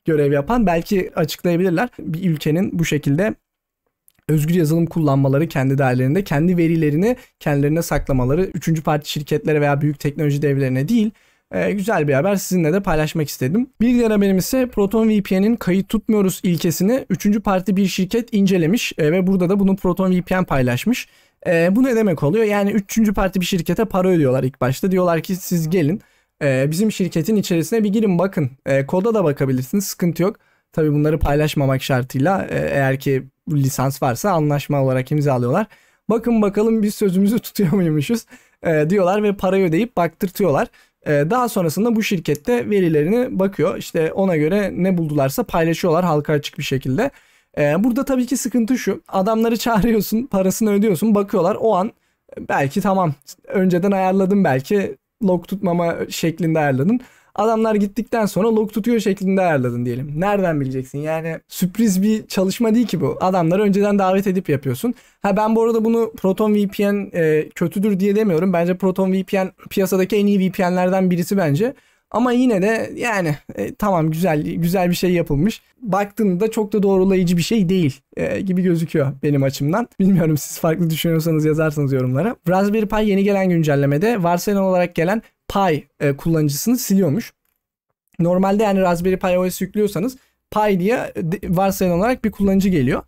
görev yapan belki açıklayabilirler. Bir ülkenin bu şekilde özgür yazılım kullanmaları kendi değerlerinde kendi verilerini kendilerine saklamaları üçüncü parti şirketlere veya büyük teknoloji devlerine değil ee, güzel bir haber sizinle de paylaşmak istedim. Bir diğer haberim ise Proton VPN'in kayıt tutmuyoruz ilkesini üçüncü parti bir şirket incelemiş ee, ve burada da bunu Proton VPN paylaşmış. Ee, bu ne demek oluyor? Yani üçüncü parti bir şirkete para ödüyorlar ilk başta. Diyorlar ki siz gelin ee, bizim şirketin içerisine bir girin bakın. Ee, koda da bakabilirsiniz sıkıntı yok. Tabii bunları paylaşmamak şartıyla e, eğer ki lisans varsa anlaşma olarak imzalıyorlar. Bakın bakalım biz sözümüzü tutuyor muymuşuz ee, diyorlar ve parayı ödeyip baktırtıyorlar. daha sonrasında bu şirkette verilerini bakıyor. İşte ona göre ne buldularsa paylaşıyorlar halka açık bir şekilde. burada tabii ki sıkıntı şu. Adamları çağırıyorsun, parasını ödüyorsun, bakıyorlar o an belki tamam önceden ayarladım belki Lock tutmama şeklinde ayarladın. Adamlar gittikten sonra lock tutuyor şeklinde ayarladın diyelim. Nereden bileceksin? Yani sürpriz bir çalışma değil ki bu. Adamları önceden davet edip yapıyorsun. Ha ben bu arada bunu Proton VPN e, kötüdür diye demiyorum. Bence Proton VPN piyasadaki en iyi VPN'lerden birisi bence. Ama yine de yani e, tamam güzel güzel bir şey yapılmış. Baktığında çok da doğrulayıcı bir şey değil e, gibi gözüküyor benim açımdan. Bilmiyorum siz farklı düşünüyorsanız yazarsanız yorumlara. Raspberry Pi yeni gelen güncellemede varsayılan olarak gelen Pi e, kullanıcısını siliyormuş. Normalde yani Raspberry Pi OS yüklüyorsanız Pi diye varsayılan e, olarak bir kullanıcı geliyor.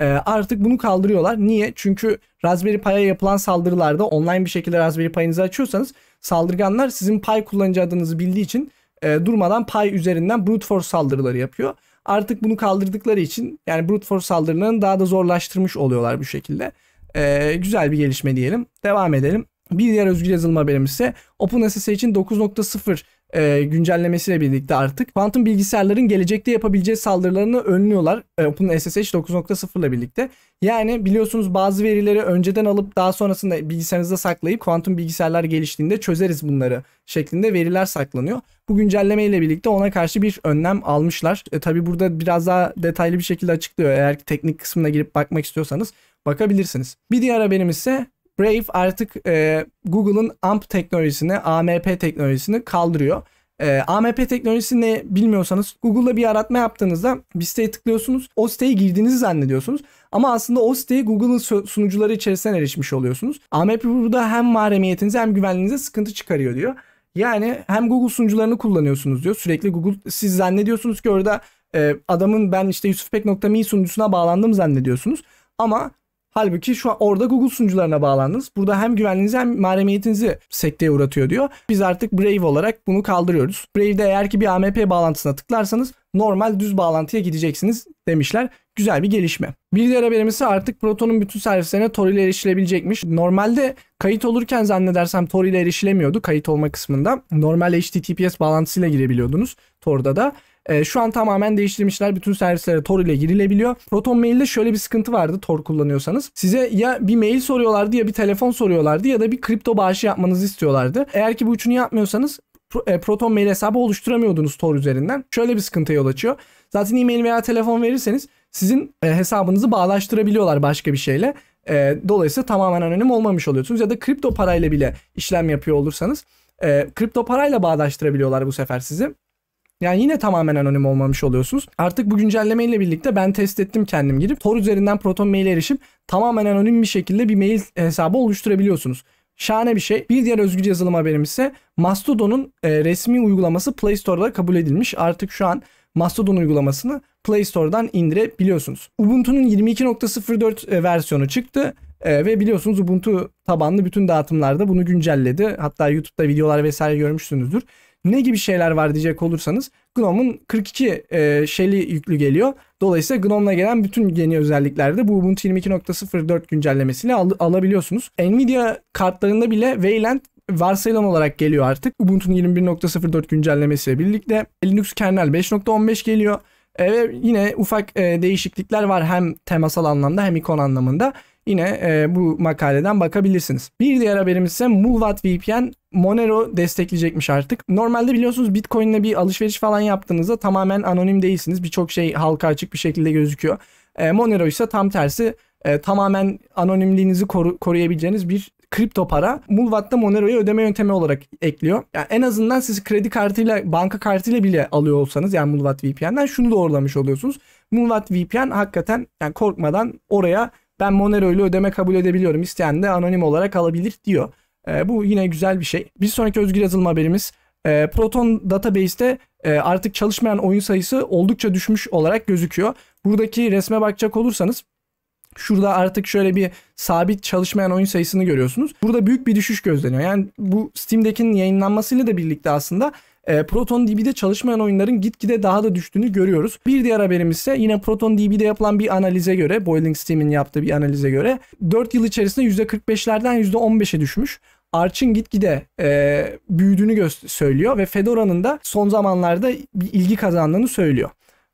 Ee, artık bunu kaldırıyorlar. Niye? Çünkü Raspberry Pi'ye yapılan saldırılarda online bir şekilde Raspberry Pi'nizi açıyorsanız saldırganlar sizin Pi kullanıcı adınızı bildiği için e, durmadan Pi üzerinden brute force saldırıları yapıyor. Artık bunu kaldırdıkları için yani brute force saldırılarını daha da zorlaştırmış oluyorlar bu şekilde. E, güzel bir gelişme diyelim. Devam edelim. Bir diğer özgür yazılım haberimiz ise OpenSSH için 9.0 e, güncellemesiyle birlikte artık kuantum bilgisayarların gelecekte yapabileceği saldırılarını önlüyorlar e, OpenSSH 9.0 ile birlikte. Yani biliyorsunuz bazı verileri önceden alıp daha sonrasında bilgisayarınızda saklayıp kuantum bilgisayarlar geliştiğinde çözeriz bunları şeklinde veriler saklanıyor. Bu güncelleme ile birlikte ona karşı bir önlem almışlar. E, tabii burada biraz daha detaylı bir şekilde açıklıyor. Eğer teknik kısmına girip bakmak istiyorsanız bakabilirsiniz. Bir diğer haberimiz ise Brave artık e, Google'ın AMP teknolojisini, AMP teknolojisini kaldırıyor. E, AMP teknolojisi ne bilmiyorsanız Google'da bir aratma yaptığınızda bir siteye tıklıyorsunuz. O siteye girdiğinizi zannediyorsunuz. Ama aslında o siteye Google'ın sunucuları içerisinden erişmiş oluyorsunuz. AMP burada hem mahremiyetinize hem güvenliğinize sıkıntı çıkarıyor diyor. Yani hem Google sunucularını kullanıyorsunuz diyor. Sürekli Google siz zannediyorsunuz ki orada e, adamın ben işte yusufpek.me sunucusuna bağlandım zannediyorsunuz. Ama Halbuki şu an orada Google sunucularına bağlandınız. Burada hem güvenliğinizi hem mahremiyetinizi sekteye uğratıyor diyor. Biz artık Brave olarak bunu kaldırıyoruz. Brave'de eğer ki bir AMP bağlantısına tıklarsanız normal düz bağlantıya gideceksiniz demişler. Güzel bir gelişme. Bir diğer haberimiz ise artık Proton'un bütün servislerine Tor ile erişilebilecekmiş. Normalde kayıt olurken zannedersem Tor ile erişilemiyordu kayıt olma kısmında. Normal HTTPS bağlantısıyla girebiliyordunuz Tor'da da. E, şu an tamamen değiştirmişler. Bütün servislere Tor ile girilebiliyor. Proton Mail'de şöyle bir sıkıntı vardı Tor kullanıyorsanız. Size ya bir mail soruyorlardı ya bir telefon soruyorlardı ya da bir kripto bağışı yapmanızı istiyorlardı. Eğer ki bu üçünü yapmıyorsanız e, Proton Mail hesabı oluşturamıyordunuz Tor üzerinden. Şöyle bir sıkıntı yol açıyor. Zaten e-mail veya telefon verirseniz sizin e, hesabınızı bağlaştırabiliyorlar başka bir şeyle. E, dolayısıyla tamamen anonim olmamış oluyorsunuz. Ya da kripto parayla bile işlem yapıyor olursanız kripto parayla bağdaştırabiliyorlar bu sefer sizi. Yani yine tamamen anonim olmamış oluyorsunuz. Artık bu güncellemeyle birlikte ben test ettim kendim gidip Tor üzerinden Proton Mail'e erişip tamamen anonim bir şekilde bir mail hesabı oluşturabiliyorsunuz. Şahane bir şey. Bir diğer özgür yazılım haberim ise Mastodon'un e, resmi uygulaması Play Store'da kabul edilmiş. Artık şu an Mastodon uygulamasını Play Store'dan indirebiliyorsunuz. Ubuntu'nun 22.04 e, versiyonu çıktı. E, ve biliyorsunuz Ubuntu tabanlı bütün dağıtımlarda bunu güncelledi. Hatta YouTube'da videolar vesaire görmüşsünüzdür. Ne gibi şeyler var diyecek olursanız GNOME'un 42 e, şeyli yüklü geliyor. Dolayısıyla GNOME'la gelen bütün yeni özellikler de bu Ubuntu 22.04 güncellemesiyle al- alabiliyorsunuz. Nvidia kartlarında bile Wayland varsayılan olarak geliyor artık. Ubuntu'nun 21.04 güncellemesiyle birlikte Linux kernel 5.15 geliyor. E, ve yine ufak e, değişiklikler var hem temasal anlamda hem ikon anlamında. Yine e, bu makaleden bakabilirsiniz. Bir diğer haberimiz ise Mulvat VPN Monero destekleyecekmiş artık. Normalde biliyorsunuz Bitcoin'le bir alışveriş falan yaptığınızda tamamen anonim değilsiniz. Birçok şey halka açık bir şekilde gözüküyor. E, Monero ise tam tersi e, tamamen anonimliğinizi koru, koruyabileceğiniz bir kripto para Mulvat'ta Monero'yu ödeme yöntemi olarak ekliyor. Yani en azından siz kredi kartıyla, banka kartıyla bile alıyor olsanız yani Mulvat VPN'den şunu doğrulamış oluyorsunuz. Mulvat VPN hakikaten yani korkmadan oraya ben Monero ile ödeme kabul edebiliyorum. isteyen de anonim olarak alabilir diyor. E, bu yine güzel bir şey. Bir sonraki özgür yazılım haberimiz e, Proton Database'te e, artık çalışmayan oyun sayısı oldukça düşmüş olarak gözüküyor. Buradaki resme bakacak olursanız Şurada artık şöyle bir sabit çalışmayan oyun sayısını görüyorsunuz. Burada büyük bir düşüş gözleniyor. Yani bu Steam'dekinin yayınlanmasıyla da birlikte aslında e, ee, ProtonDB'de çalışmayan oyunların gitgide daha da düştüğünü görüyoruz. Bir diğer haberimiz ise yine ProtonDB'de yapılan bir analize göre Boiling Steam'in yaptığı bir analize göre 4 yıl içerisinde %45'lerden %15'e düşmüş. Arch'ın gitgide e, büyüdüğünü söylüyor ve Fedora'nın da son zamanlarda bir ilgi kazandığını söylüyor.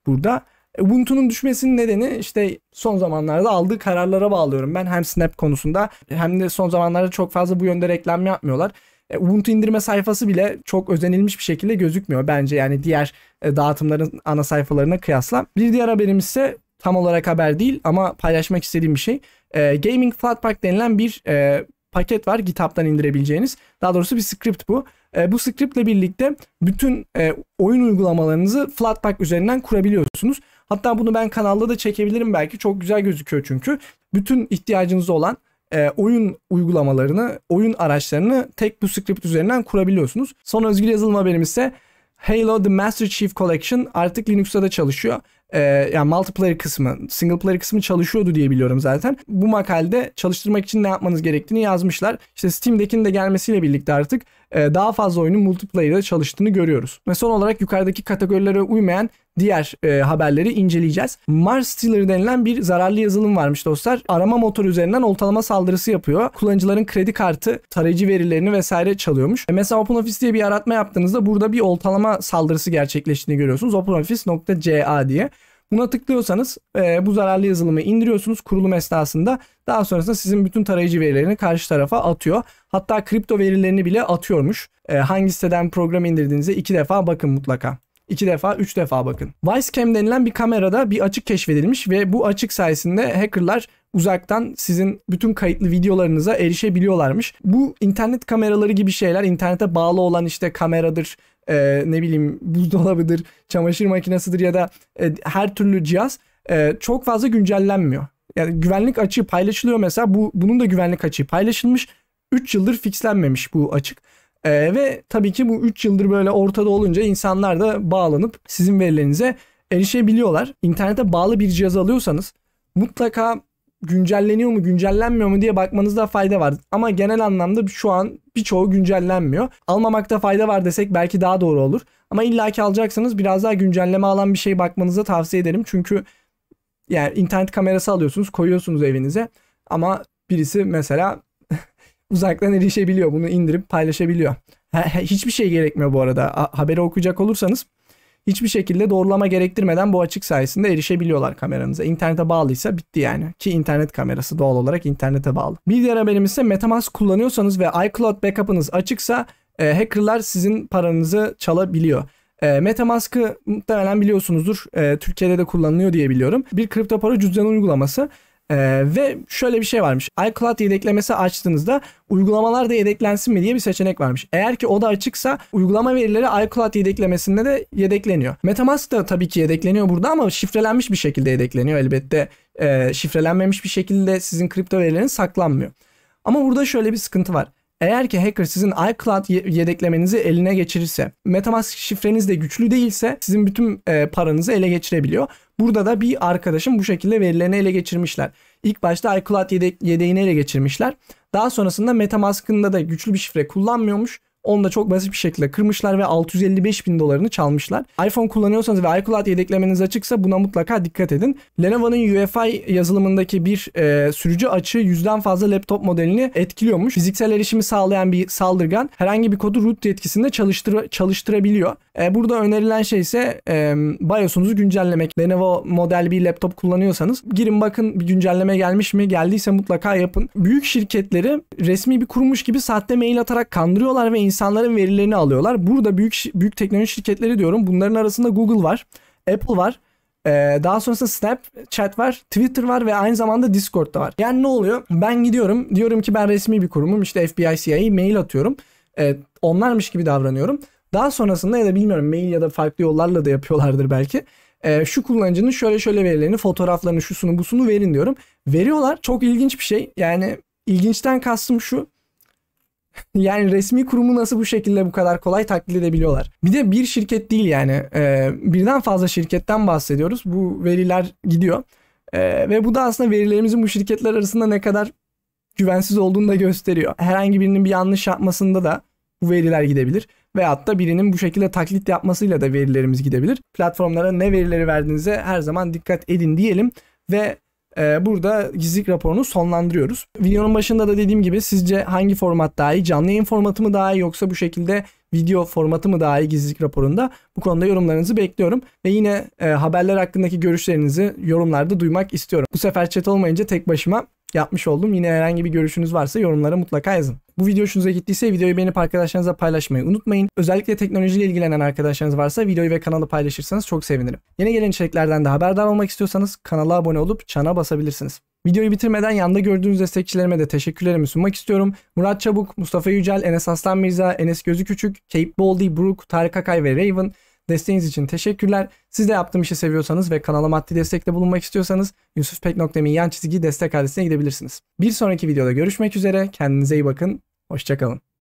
Burada e, Ubuntu'nun düşmesinin nedeni işte son zamanlarda aldığı kararlara bağlıyorum ben hem Snap konusunda hem de son zamanlarda çok fazla bu yönde reklam yapmıyorlar. E, Ubuntu indirme sayfası bile çok özenilmiş bir şekilde gözükmüyor bence yani diğer e, dağıtımların ana sayfalarına kıyasla. Bir diğer haberimiz ise tam olarak haber değil ama paylaşmak istediğim bir şey. E, Gaming Flatpak denilen bir paket var GitHub'dan indirebileceğiniz. Daha doğrusu bir script bu. bu scriptle birlikte bütün oyun uygulamalarınızı Flatpak üzerinden kurabiliyorsunuz. Hatta bunu ben kanalda da çekebilirim belki. Çok güzel gözüküyor çünkü. Bütün ihtiyacınız olan e, oyun uygulamalarını, oyun araçlarını tek bu script üzerinden kurabiliyorsunuz. Son özgür yazılım benim ise Halo The Master Chief Collection artık Linux'ta da çalışıyor. Ee, yani multiplayer kısmı, single player kısmı çalışıyordu diye biliyorum zaten. Bu makalede çalıştırmak için ne yapmanız gerektiğini yazmışlar. İşte Steam de gelmesiyle birlikte artık e, daha fazla oyunun multiplayer'da çalıştığını görüyoruz. Ve son olarak yukarıdaki kategorilere uymayan diğer e, haberleri inceleyeceğiz. Mars Stealer denilen bir zararlı yazılım varmış dostlar. Arama motoru üzerinden oltalama saldırısı yapıyor. Kullanıcıların kredi kartı, tarayıcı verilerini vesaire çalıyormuş. E, mesela OpenOffice diye bir yaratma yaptığınızda burada bir oltalama saldırısı gerçekleştiğini görüyorsunuz. OpenOffice.ca diye. Buna tıklıyorsanız e, bu zararlı yazılımı indiriyorsunuz kurulum esnasında. Daha sonrasında sizin bütün tarayıcı verilerini karşı tarafa atıyor. Hatta kripto verilerini bile atıyormuş. E, hangi siteden program indirdiğinize iki defa bakın mutlaka. İki defa, üç defa bakın. Vicecam denilen bir kamerada bir açık keşfedilmiş ve bu açık sayesinde hackerlar uzaktan sizin bütün kayıtlı videolarınıza erişebiliyorlarmış. Bu internet kameraları gibi şeyler, internete bağlı olan işte kameradır, e, ne bileyim buzdolabıdır, çamaşır makinesidir ya da e, her türlü cihaz e, çok fazla güncellenmiyor. Yani güvenlik açığı paylaşılıyor mesela bu bunun da güvenlik açığı paylaşılmış. 3 yıldır fixlenmemiş bu açık. Ee, ve tabii ki bu 3 yıldır böyle ortada olunca insanlar da bağlanıp sizin verilerinize erişebiliyorlar. İnternete bağlı bir cihaz alıyorsanız mutlaka güncelleniyor mu güncellenmiyor mu diye bakmanızda fayda var. Ama genel anlamda şu an birçoğu güncellenmiyor. Almamakta fayda var desek belki daha doğru olur. Ama illaki alacaksanız biraz daha güncelleme alan bir şey bakmanızı tavsiye ederim. Çünkü yani internet kamerası alıyorsunuz koyuyorsunuz evinize ama birisi mesela uzaktan erişebiliyor. Bunu indirip paylaşabiliyor. Hiçbir şey gerekmiyor bu arada. Haberi okuyacak olursanız hiçbir şekilde doğrulama gerektirmeden bu açık sayesinde erişebiliyorlar kameranıza. İnternete bağlıysa bitti yani. Ki internet kamerası doğal olarak internete bağlı. Bir diğer haberimiz ise Metamask kullanıyorsanız ve iCloud backup'ınız açıksa e, hackerlar sizin paranızı çalabiliyor. E, Metamask'ı muhtemelen biliyorsunuzdur. E, Türkiye'de de kullanılıyor diye biliyorum. Bir kripto para cüzdan uygulaması. Ee, ve şöyle bir şey varmış. iCloud yedeklemesi açtığınızda uygulamalar da yedeklensin mi diye bir seçenek varmış. Eğer ki o da açıksa uygulama verileri iCloud yedeklemesinde de yedekleniyor. Metamask da tabii ki yedekleniyor burada ama şifrelenmiş bir şekilde yedekleniyor elbette. E, şifrelenmemiş bir şekilde sizin kripto verileriniz saklanmıyor. Ama burada şöyle bir sıkıntı var. Eğer ki hacker sizin iCloud yedeklemenizi eline geçirirse, MetaMask şifreniz de güçlü değilse sizin bütün e, paranızı ele geçirebiliyor. Burada da bir arkadaşım bu şekilde verilerini ele geçirmişler. İlk başta iCloud yede yedeğini ele geçirmişler. Daha sonrasında Metamask'ında da güçlü bir şifre kullanmıyormuş. Onu da çok basit bir şekilde kırmışlar ve 655 bin dolarını çalmışlar. iPhone kullanıyorsanız ve iCloud yedeklemeniz açıksa buna mutlaka dikkat edin. Lenovo'nun UEFI yazılımındaki bir e, sürücü açığı yüzden fazla laptop modelini etkiliyormuş. Fiziksel erişimi sağlayan bir saldırgan herhangi bir kodu root yetkisinde çalıştır çalıştırabiliyor. E, burada önerilen şey ise e, BIOS'unuzu güncellemek. Lenovo model bir laptop kullanıyorsanız girin bakın bir güncelleme gelmiş mi? Geldiyse mutlaka yapın. Büyük şirketleri resmi bir kurmuş gibi sahte mail atarak kandırıyorlar ve insanları insanların verilerini alıyorlar. Burada büyük büyük teknoloji şirketleri diyorum. Bunların arasında Google var, Apple var. E, daha sonrasında Snapchat var, Twitter var ve aynı zamanda Discord da var. Yani ne oluyor? Ben gidiyorum, diyorum ki ben resmi bir kurumum, işte FBI, CIA mail atıyorum. E, onlarmış gibi davranıyorum. Daha sonrasında ya da bilmiyorum mail ya da farklı yollarla da yapıyorlardır belki. E, şu kullanıcının şöyle şöyle verilerini, fotoğraflarını, şusunu busunu verin diyorum. Veriyorlar. Çok ilginç bir şey. Yani ilginçten kastım şu. yani resmi kurumu nasıl bu şekilde bu kadar kolay taklit edebiliyorlar? Bir de bir şirket değil yani. E, birden fazla şirketten bahsediyoruz. Bu veriler gidiyor. E, ve bu da aslında verilerimizin bu şirketler arasında ne kadar güvensiz olduğunu da gösteriyor. Herhangi birinin bir yanlış yapmasında da bu veriler gidebilir. Veyahut da birinin bu şekilde taklit yapmasıyla da verilerimiz gidebilir. Platformlara ne verileri verdiğinize her zaman dikkat edin diyelim. Ve ee, burada gizlilik raporunu sonlandırıyoruz. Videonun başında da dediğim gibi sizce hangi format daha iyi? Canlı yayın formatı mı daha iyi yoksa bu şekilde video formatı mı daha iyi gizlilik raporunda? Bu konuda yorumlarınızı bekliyorum. Ve yine e, haberler hakkındaki görüşlerinizi yorumlarda duymak istiyorum. Bu sefer chat olmayınca tek başıma yapmış oldum. Yine herhangi bir görüşünüz varsa yorumlara mutlaka yazın. Bu video hoşunuza gittiyse videoyu beğenip arkadaşlarınızla paylaşmayı unutmayın. Özellikle teknolojiyle ilgilenen arkadaşlarınız varsa videoyu ve kanalı paylaşırsanız çok sevinirim. Yeni gelen içeriklerden de haberdar olmak istiyorsanız kanala abone olup çana basabilirsiniz. Videoyu bitirmeden yanda gördüğünüz destekçilerime de teşekkürlerimi sunmak istiyorum. Murat Çabuk, Mustafa Yücel, Enes Aslan Mirza, Enes Gözü Küçük, Cape Baldy, Brook, Tarık Akay ve Raven. Desteğiniz için teşekkürler. Siz de yaptığım işi seviyorsanız ve kanala maddi destekte bulunmak istiyorsanız yusufpek.me'nin yan çizgi destek adresine gidebilirsiniz. Bir sonraki videoda görüşmek üzere. Kendinize iyi bakın. Hoşçakalın.